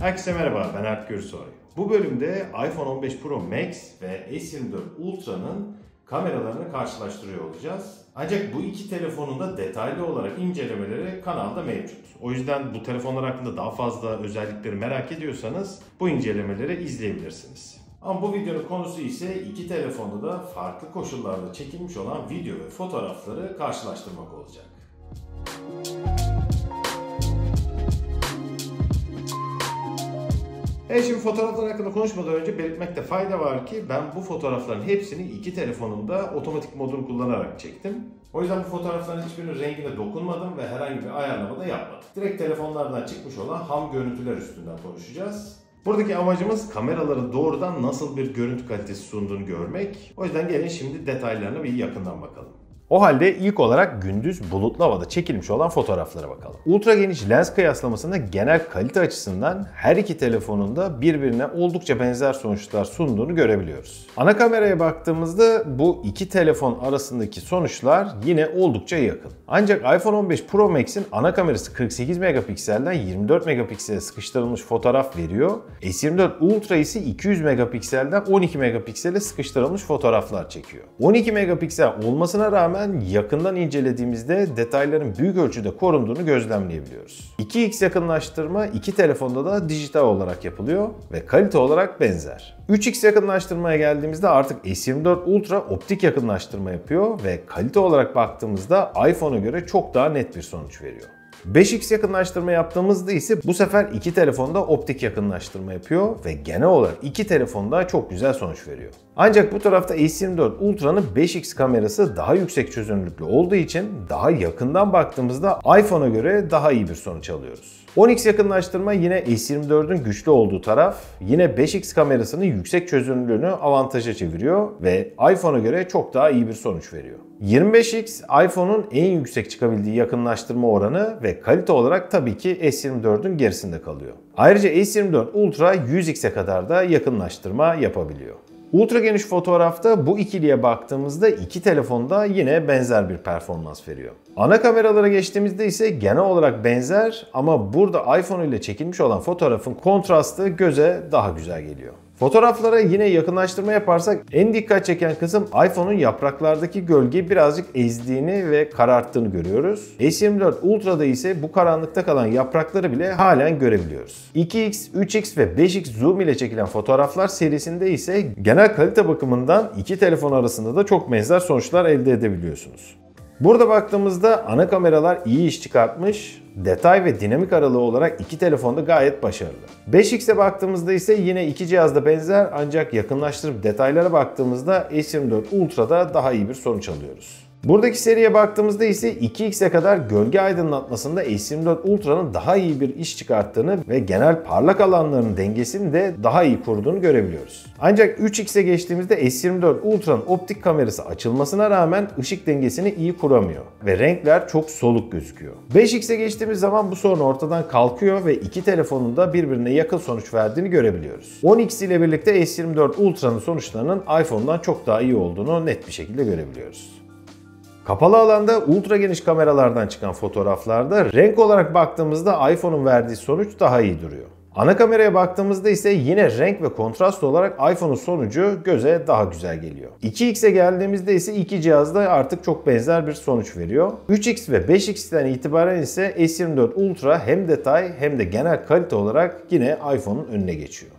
Herkese merhaba, ben Ert Gürsoy. Bu bölümde iPhone 15 Pro Max ve S24 Ultra'nın kameralarını karşılaştırıyor olacağız. Ancak bu iki telefonun da detaylı olarak incelemeleri kanalda mevcut. O yüzden bu telefonlar hakkında daha fazla özellikleri merak ediyorsanız bu incelemeleri izleyebilirsiniz. Ama bu videonun konusu ise iki telefonda da farklı koşullarda çekilmiş olan video ve fotoğrafları karşılaştırmak olacak. Müzik Evet şimdi fotoğraflar hakkında konuşmadan önce belirtmekte fayda var ki ben bu fotoğrafların hepsini iki telefonumda otomatik modunu kullanarak çektim. O yüzden bu fotoğrafların hiçbirinin rengine dokunmadım ve herhangi bir ayarlama da yapmadım. Direkt telefonlardan çıkmış olan ham görüntüler üstünden konuşacağız. Buradaki amacımız kameraların doğrudan nasıl bir görüntü kalitesi sunduğunu görmek. O yüzden gelin şimdi detaylarına bir yakından bakalım. O halde ilk olarak gündüz bulutlu havada çekilmiş olan fotoğraflara bakalım. Ultra geniş lens kıyaslamasında genel kalite açısından her iki telefonun da birbirine oldukça benzer sonuçlar sunduğunu görebiliyoruz. Ana kameraya baktığımızda bu iki telefon arasındaki sonuçlar yine oldukça yakın. Ancak iPhone 15 Pro Max'in ana kamerası 48 megapikselden 24 megapiksele sıkıştırılmış fotoğraf veriyor. S24 Ultra ise 200 megapikselden 12 megapiksele sıkıştırılmış fotoğraflar çekiyor. 12 megapiksel olmasına rağmen rağmen yakından incelediğimizde detayların büyük ölçüde korunduğunu gözlemleyebiliyoruz. 2x yakınlaştırma iki telefonda da dijital olarak yapılıyor ve kalite olarak benzer. 3x yakınlaştırmaya geldiğimizde artık S24 Ultra optik yakınlaştırma yapıyor ve kalite olarak baktığımızda iPhone'a göre çok daha net bir sonuç veriyor. 5x yakınlaştırma yaptığımızda ise bu sefer iki telefonda optik yakınlaştırma yapıyor ve genel olarak iki telefonda çok güzel sonuç veriyor. Ancak bu tarafta S24 Ultra'nın 5x kamerası daha yüksek çözünürlüklü olduğu için daha yakından baktığımızda iPhone'a göre daha iyi bir sonuç alıyoruz. 10x yakınlaştırma yine S24'ün güçlü olduğu taraf. Yine 5x kamerasının yüksek çözünürlüğünü avantaja çeviriyor ve iPhone'a göre çok daha iyi bir sonuç veriyor. 25x iPhone'un en yüksek çıkabildiği yakınlaştırma oranı ve kalite olarak tabii ki S24'ün gerisinde kalıyor. Ayrıca S24 Ultra 100x'e kadar da yakınlaştırma yapabiliyor. Ultra geniş fotoğrafta bu ikiliye baktığımızda iki telefonda yine benzer bir performans veriyor. Ana kameralara geçtiğimizde ise genel olarak benzer ama burada iPhone ile çekilmiş olan fotoğrafın kontrastı göze daha güzel geliyor. Fotoğraflara yine yakınlaştırma yaparsak en dikkat çeken kısım iPhone'un yapraklardaki gölgeyi birazcık ezdiğini ve kararttığını görüyoruz. S24 Ultra'da ise bu karanlıkta kalan yaprakları bile halen görebiliyoruz. 2x, 3x ve 5x zoom ile çekilen fotoğraflar serisinde ise genel kalite bakımından iki telefon arasında da çok benzer sonuçlar elde edebiliyorsunuz. Burada baktığımızda ana kameralar iyi iş çıkartmış. Detay ve dinamik aralığı olarak iki telefonda gayet başarılı. 5X'e baktığımızda ise yine iki cihazda benzer ancak yakınlaştırıp detaylara baktığımızda S24 Ultra'da daha iyi bir sonuç alıyoruz. Buradaki seriye baktığımızda ise 2x'e kadar gölge aydınlatmasında S24 Ultra'nın daha iyi bir iş çıkarttığını ve genel parlak alanların dengesini de daha iyi kurduğunu görebiliyoruz. Ancak 3x'e geçtiğimizde S24 Ultra'nın optik kamerası açılmasına rağmen ışık dengesini iyi kuramıyor ve renkler çok soluk gözüküyor. 5x'e geçtiğimiz zaman bu sorun ortadan kalkıyor ve iki telefonun da birbirine yakın sonuç verdiğini görebiliyoruz. 10x ile birlikte S24 Ultra'nın sonuçlarının iPhone'dan çok daha iyi olduğunu net bir şekilde görebiliyoruz. Kapalı alanda ultra geniş kameralardan çıkan fotoğraflarda renk olarak baktığımızda iPhone'un verdiği sonuç daha iyi duruyor. Ana kameraya baktığımızda ise yine renk ve kontrast olarak iPhone'un sonucu göze daha güzel geliyor. 2x'e geldiğimizde ise iki cihazda artık çok benzer bir sonuç veriyor. 3x ve 5x'ten itibaren ise S24 Ultra hem detay hem de genel kalite olarak yine iPhone'un önüne geçiyor.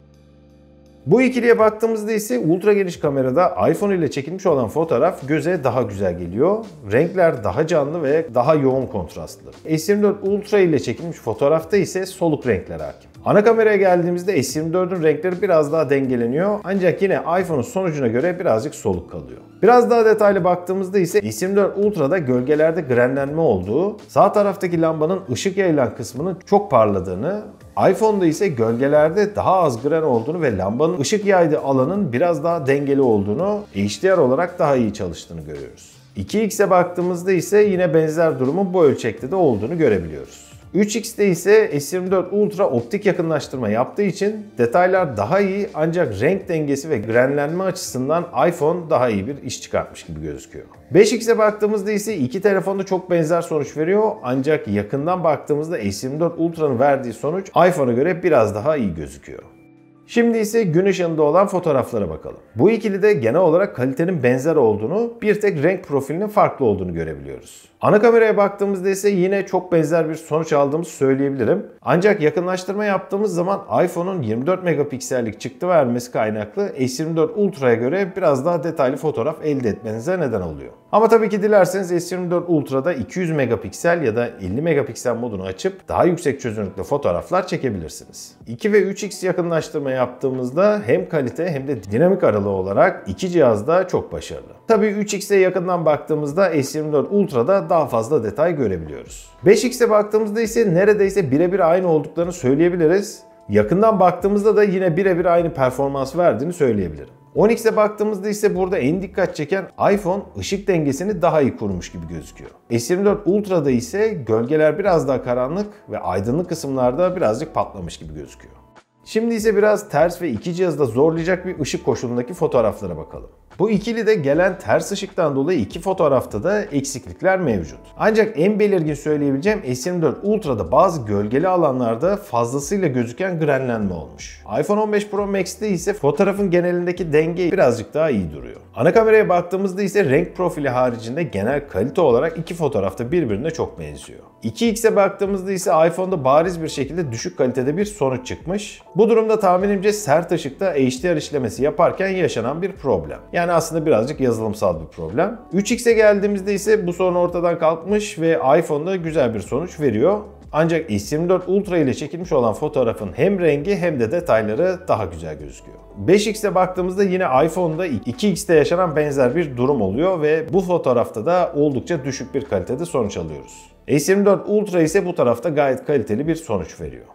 Bu ikiliye baktığımızda ise ultra geniş kamerada iPhone ile çekilmiş olan fotoğraf göze daha güzel geliyor. Renkler daha canlı ve daha yoğun kontrastlı. S24 Ultra ile çekilmiş fotoğrafta ise soluk renkler hakim. Ana kameraya geldiğimizde S24'ün renkleri biraz daha dengeleniyor ancak yine iPhone'un sonucuna göre birazcık soluk kalıyor. Biraz daha detaylı baktığımızda ise S24 Ultra'da gölgelerde grenlenme olduğu, sağ taraftaki lambanın ışık yayılan kısmının çok parladığını iPhone'da ise gölgelerde daha az gren olduğunu ve lambanın ışık yaydığı alanın biraz daha dengeli olduğunu, HDR olarak daha iyi çalıştığını görüyoruz. 2x'e baktığımızda ise yine benzer durumun bu ölçekte de olduğunu görebiliyoruz. 3X'te ise S24 Ultra optik yakınlaştırma yaptığı için detaylar daha iyi ancak renk dengesi ve grenlenme açısından iPhone daha iyi bir iş çıkartmış gibi gözüküyor. 5X'e baktığımızda ise iki telefonda çok benzer sonuç veriyor ancak yakından baktığımızda S24 Ultra'nın verdiği sonuç iPhone'a göre biraz daha iyi gözüküyor. Şimdi ise gün ışığında olan fotoğraflara bakalım. Bu ikili de genel olarak kalitenin benzer olduğunu, bir tek renk profilinin farklı olduğunu görebiliyoruz. Ana kameraya baktığımızda ise yine çok benzer bir sonuç aldığımızı söyleyebilirim. Ancak yakınlaştırma yaptığımız zaman iPhone'un 24 megapiksellik çıktı vermesi kaynaklı S24 Ultra'ya göre biraz daha detaylı fotoğraf elde etmenize neden oluyor. Ama tabii ki dilerseniz S24 Ultra'da 200 megapiksel ya da 50 megapiksel modunu açıp daha yüksek çözünürlükte fotoğraflar çekebilirsiniz. 2 ve 3x yakınlaştırma yaptığımızda hem kalite hem de dinamik aralığı olarak iki cihazda çok başarılı. Tabii 3X'e yakından baktığımızda S24 Ultra'da daha fazla detay görebiliyoruz. 5X'e baktığımızda ise neredeyse birebir aynı olduklarını söyleyebiliriz. Yakından baktığımızda da yine birebir aynı performans verdiğini söyleyebilirim. 10X'e baktığımızda ise burada en dikkat çeken iPhone ışık dengesini daha iyi kurmuş gibi gözüküyor. S24 Ultra'da ise gölgeler biraz daha karanlık ve aydınlık kısımlarda birazcık patlamış gibi gözüküyor. Şimdi ise biraz ters ve iki cihazda zorlayacak bir ışık koşulundaki fotoğraflara bakalım. Bu ikili de gelen ters ışıktan dolayı iki fotoğrafta da eksiklikler mevcut. Ancak en belirgin söyleyebileceğim S24 Ultra'da bazı gölgeli alanlarda fazlasıyla gözüken grenlenme olmuş. iPhone 15 Pro Max'te ise fotoğrafın genelindeki denge birazcık daha iyi duruyor. Ana kameraya baktığımızda ise renk profili haricinde genel kalite olarak iki fotoğrafta birbirine çok benziyor. 2x'e baktığımızda ise iPhone'da bariz bir şekilde düşük kalitede bir sonuç çıkmış. Bu durumda tahminimce sert ışıkta HDR işlemesi yaparken yaşanan bir problem. Yani yani aslında birazcık yazılımsal bir problem. 3X'e geldiğimizde ise bu sorun ortadan kalkmış ve iPhone'da güzel bir sonuç veriyor. Ancak X24 Ultra ile çekilmiş olan fotoğrafın hem rengi hem de detayları daha güzel gözüküyor. 5X'e baktığımızda yine iPhone'da 2X'te yaşanan benzer bir durum oluyor ve bu fotoğrafta da oldukça düşük bir kalitede sonuç alıyoruz. S24 Ultra ise bu tarafta gayet kaliteli bir sonuç veriyor.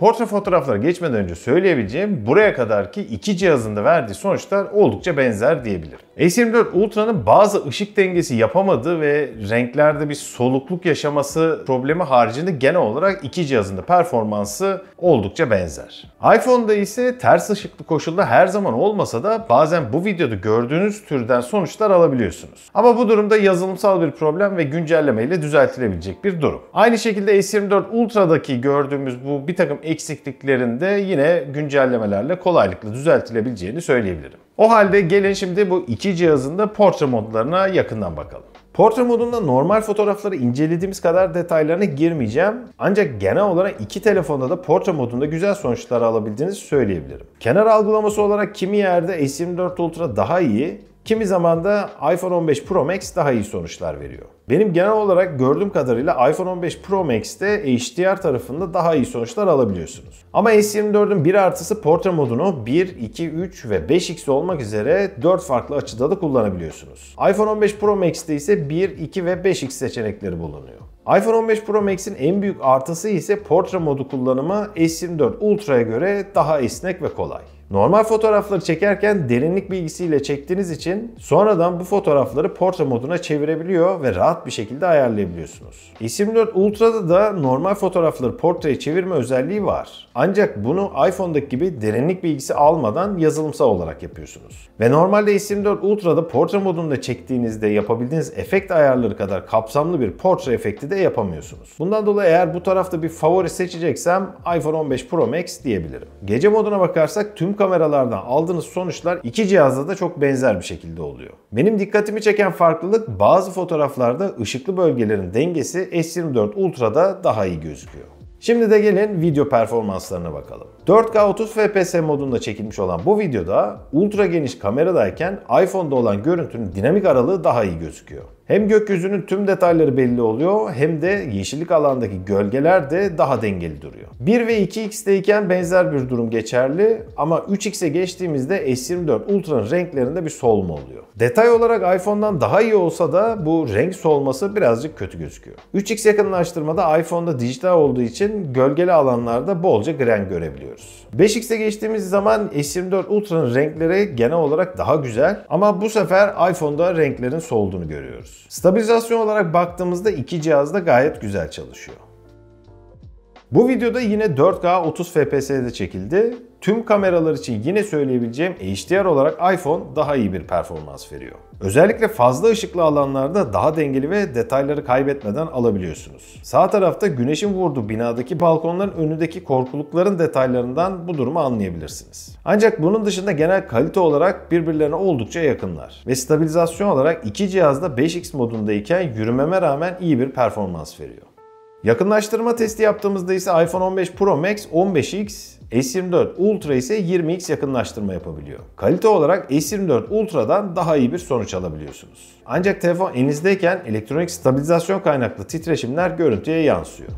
Portre fotoğrafları geçmeden önce söyleyebileceğim buraya kadarki iki cihazında verdiği sonuçlar oldukça benzer diyebilirim. S24 Ultra'nın bazı ışık dengesi yapamadığı ve renklerde bir solukluk yaşaması problemi haricinde genel olarak iki cihazında performansı oldukça benzer. iPhone'da ise ters ışıklı koşulda her zaman olmasa da bazen bu videoda gördüğünüz türden sonuçlar alabiliyorsunuz. Ama bu durumda yazılımsal bir problem ve güncelleme ile düzeltilebilecek bir durum. Aynı şekilde S24 Ultra'daki gördüğümüz bu bir takım eksikliklerinde yine güncellemelerle kolaylıkla düzeltilebileceğini söyleyebilirim. O halde gelin şimdi bu iki cihazın da portre modlarına yakından bakalım. Portre modunda normal fotoğrafları incelediğimiz kadar detaylarına girmeyeceğim. Ancak genel olarak iki telefonda da portre modunda güzel sonuçlar alabildiğinizi söyleyebilirim. Kenar algılaması olarak kimi yerde S24 Ultra daha iyi, Kimi zaman da iPhone 15 Pro Max daha iyi sonuçlar veriyor. Benim genel olarak gördüğüm kadarıyla iPhone 15 Pro Max'te HDR tarafında daha iyi sonuçlar alabiliyorsunuz. Ama S24'ün bir artısı portre modunu 1, 2, 3 ve 5x olmak üzere 4 farklı açıda da kullanabiliyorsunuz. iPhone 15 Pro Max'te ise 1, 2 ve 5x seçenekleri bulunuyor iPhone 15 Pro Max'in en büyük artısı ise portre modu kullanımı S24 Ultra'ya göre daha esnek ve kolay. Normal fotoğrafları çekerken derinlik bilgisiyle çektiğiniz için sonradan bu fotoğrafları portre moduna çevirebiliyor ve rahat bir şekilde ayarlayabiliyorsunuz. Isim 4 Ultra'da da normal fotoğrafları portreye çevirme özelliği var. Ancak bunu iPhone'daki gibi derinlik bilgisi almadan yazılımsal olarak yapıyorsunuz. Ve normalde Isim 4 Ultra'da portre modunda çektiğinizde yapabildiğiniz efekt ayarları kadar kapsamlı bir portre efekti de yapamıyorsunuz. Bundan dolayı eğer bu tarafta bir favori seçeceksem iPhone 15 Pro Max diyebilirim. Gece moduna bakarsak tüm kameralardan aldığınız sonuçlar iki cihazda da çok benzer bir şekilde oluyor. Benim dikkatimi çeken farklılık bazı fotoğraflarda ışıklı bölgelerin dengesi S24 Ultra'da daha iyi gözüküyor. Şimdi de gelin video performanslarına bakalım. 4K 30 FPS modunda çekilmiş olan bu videoda ultra geniş kameradayken iPhone'da olan görüntünün dinamik aralığı daha iyi gözüküyor. Hem gökyüzünün tüm detayları belli oluyor hem de yeşillik alandaki gölgeler de daha dengeli duruyor. 1 ve 2x'teyken benzer bir durum geçerli ama 3x'e geçtiğimizde S24 Ultra'nın renklerinde bir solma oluyor. Detay olarak iPhone'dan daha iyi olsa da bu renk solması birazcık kötü gözüküyor. 3x yakınlaştırmada iPhone'da dijital olduğu için gölgeli alanlarda bolca gren görebiliyoruz. 5x'e geçtiğimiz zaman S24 Ultra'nın renkleri genel olarak daha güzel ama bu sefer iPhone'da renklerin solduğunu görüyoruz. Stabilizasyon olarak baktığımızda iki cihaz da gayet güzel çalışıyor. Bu videoda yine 4K 30 FPS'de çekildi. Tüm kameralar için yine söyleyebileceğim HDR olarak iPhone daha iyi bir performans veriyor. Özellikle fazla ışıklı alanlarda daha dengeli ve detayları kaybetmeden alabiliyorsunuz. Sağ tarafta güneşin vurduğu binadaki balkonların önündeki korkulukların detaylarından bu durumu anlayabilirsiniz. Ancak bunun dışında genel kalite olarak birbirlerine oldukça yakınlar. Ve stabilizasyon olarak iki cihazda 5X modundayken yürümeme rağmen iyi bir performans veriyor. Yakınlaştırma testi yaptığımızda ise iPhone 15 Pro Max 15X, S24 Ultra ise 20X yakınlaştırma yapabiliyor. Kalite olarak S24 Ultra'dan daha iyi bir sonuç alabiliyorsunuz. Ancak telefon elinizdeyken elektronik stabilizasyon kaynaklı titreşimler görüntüye yansıyor.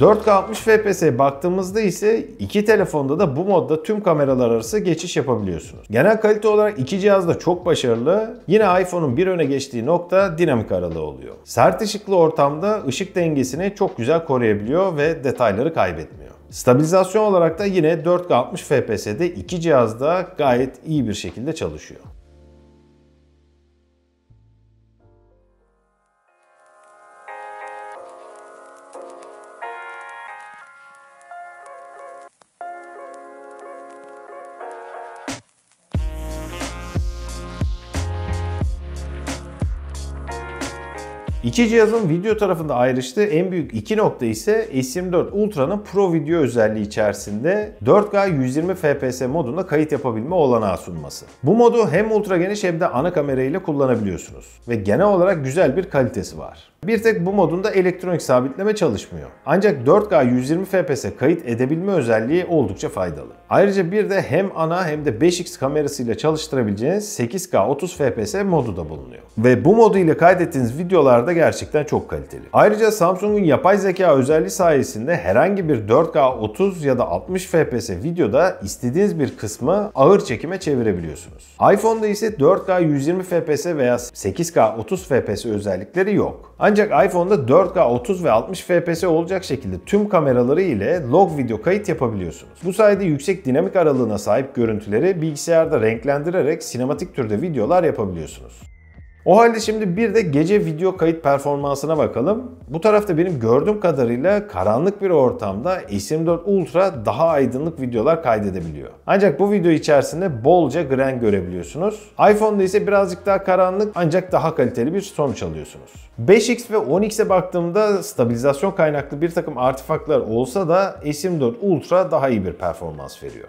4K 60 FPS'ye baktığımızda ise iki telefonda da bu modda tüm kameralar arası geçiş yapabiliyorsunuz. Genel kalite olarak iki cihaz da çok başarılı. Yine iPhone'un bir öne geçtiği nokta dinamik aralığı oluyor. Sert ışıklı ortamda ışık dengesini çok güzel koruyabiliyor ve detayları kaybetmiyor. Stabilizasyon olarak da yine 4K 60 FPS'de iki cihazda gayet iyi bir şekilde çalışıyor. İki cihazın video tarafında ayrıştığı en büyük iki nokta ise S24 Ultra'nın Pro Video özelliği içerisinde 4K 120 FPS modunda kayıt yapabilme olanağı sunması. Bu modu hem ultra geniş hem de ana kamera ile kullanabiliyorsunuz ve genel olarak güzel bir kalitesi var. Bir tek bu modunda elektronik sabitleme çalışmıyor. Ancak 4K 120 FPS kayıt edebilme özelliği oldukça faydalı. Ayrıca bir de hem ana hem de 5x kamerasıyla çalıştırabileceğiniz 8K 30 FPS modu da bulunuyor. Ve bu modu ile kaydettiğiniz videolarda gerçekten gerçekten çok kaliteli. Ayrıca Samsung'un yapay zeka özelliği sayesinde herhangi bir 4K 30 ya da 60 FPS videoda istediğiniz bir kısmı ağır çekime çevirebiliyorsunuz. iPhone'da ise 4K 120 FPS veya 8K 30 FPS özellikleri yok. Ancak iPhone'da 4K 30 ve 60 FPS olacak şekilde tüm kameraları ile log video kayıt yapabiliyorsunuz. Bu sayede yüksek dinamik aralığına sahip görüntüleri bilgisayarda renklendirerek sinematik türde videolar yapabiliyorsunuz. O halde şimdi bir de gece video kayıt performansına bakalım. Bu tarafta benim gördüğüm kadarıyla karanlık bir ortamda S24 Ultra daha aydınlık videolar kaydedebiliyor. Ancak bu video içerisinde bolca gren görebiliyorsunuz. iPhone'da ise birazcık daha karanlık ancak daha kaliteli bir sonuç alıyorsunuz. 5X ve 10X'e baktığımda stabilizasyon kaynaklı bir takım artifaklar olsa da S24 Ultra daha iyi bir performans veriyor.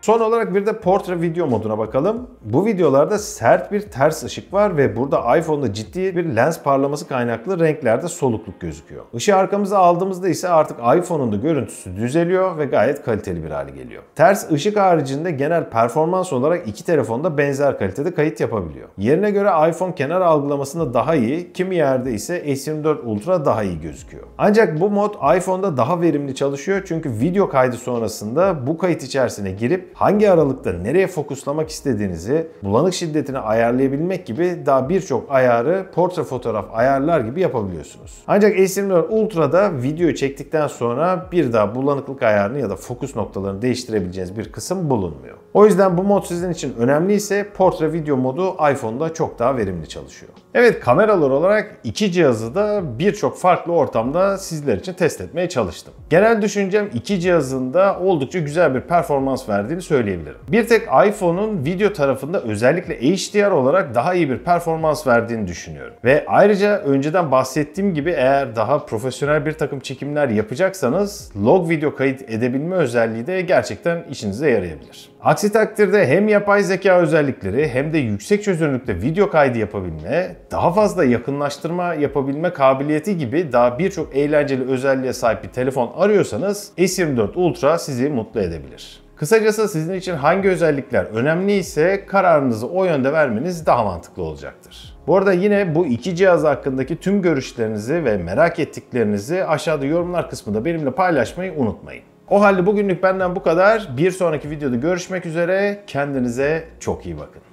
Son olarak bir de portre video moduna bakalım. Bu videolarda sert bir ters ışık var ve burada iPhone'da ciddi bir lens parlaması kaynaklı renklerde solukluk gözüküyor. Işığı arkamıza aldığımızda ise artık iPhone'un da görüntüsü düzeliyor ve gayet kaliteli bir hale geliyor. Ters ışık haricinde genel performans olarak iki telefonda benzer kalitede kayıt yapabiliyor. Yerine göre iPhone kenar algılamasında daha iyi, kimi yerde ise S24 Ultra daha iyi gözüküyor. Ancak bu mod iPhone'da daha verimli çalışıyor çünkü video kaydı sonrasında bu kayıt içerisine girip hangi aralıkta nereye fokuslamak istediğinizi, bulanık şiddetini ayarlayabilmek gibi daha birçok ayarı portre fotoğraf ayarlar gibi yapabiliyorsunuz. Ancak A24 Ultra'da video çektikten sonra bir daha bulanıklık ayarını ya da fokus noktalarını değiştirebileceğiniz bir kısım bulunmuyor. O yüzden bu mod sizin için önemli ise portre video modu iPhone'da çok daha verimli çalışıyor. Evet kameralar olarak iki cihazı da birçok farklı ortamda sizler için test etmeye çalıştım. Genel düşüncem iki cihazın da oldukça güzel bir performans verdiğini söyleyebilirim. Bir tek iPhone'un video tarafında özellikle HDR olarak daha iyi bir performans verdiğini düşünüyorum. Ve ayrıca önceden bahsettiğim gibi eğer daha profesyonel bir takım çekimler yapacaksanız log video kayıt edebilme özelliği de gerçekten işinize yarayabilir. Aksi takdirde hem yapay zeka özellikleri hem de yüksek çözünürlükte video kaydı yapabilme, daha fazla yakınlaştırma yapabilme kabiliyeti gibi daha birçok eğlenceli özelliğe sahip bir telefon arıyorsanız S24 Ultra sizi mutlu edebilir. Kısacası sizin için hangi özellikler önemli ise kararınızı o yönde vermeniz daha mantıklı olacaktır. Bu arada yine bu iki cihaz hakkındaki tüm görüşlerinizi ve merak ettiklerinizi aşağıda yorumlar kısmında benimle paylaşmayı unutmayın. O halde bugünlük benden bu kadar. Bir sonraki videoda görüşmek üzere. Kendinize çok iyi bakın.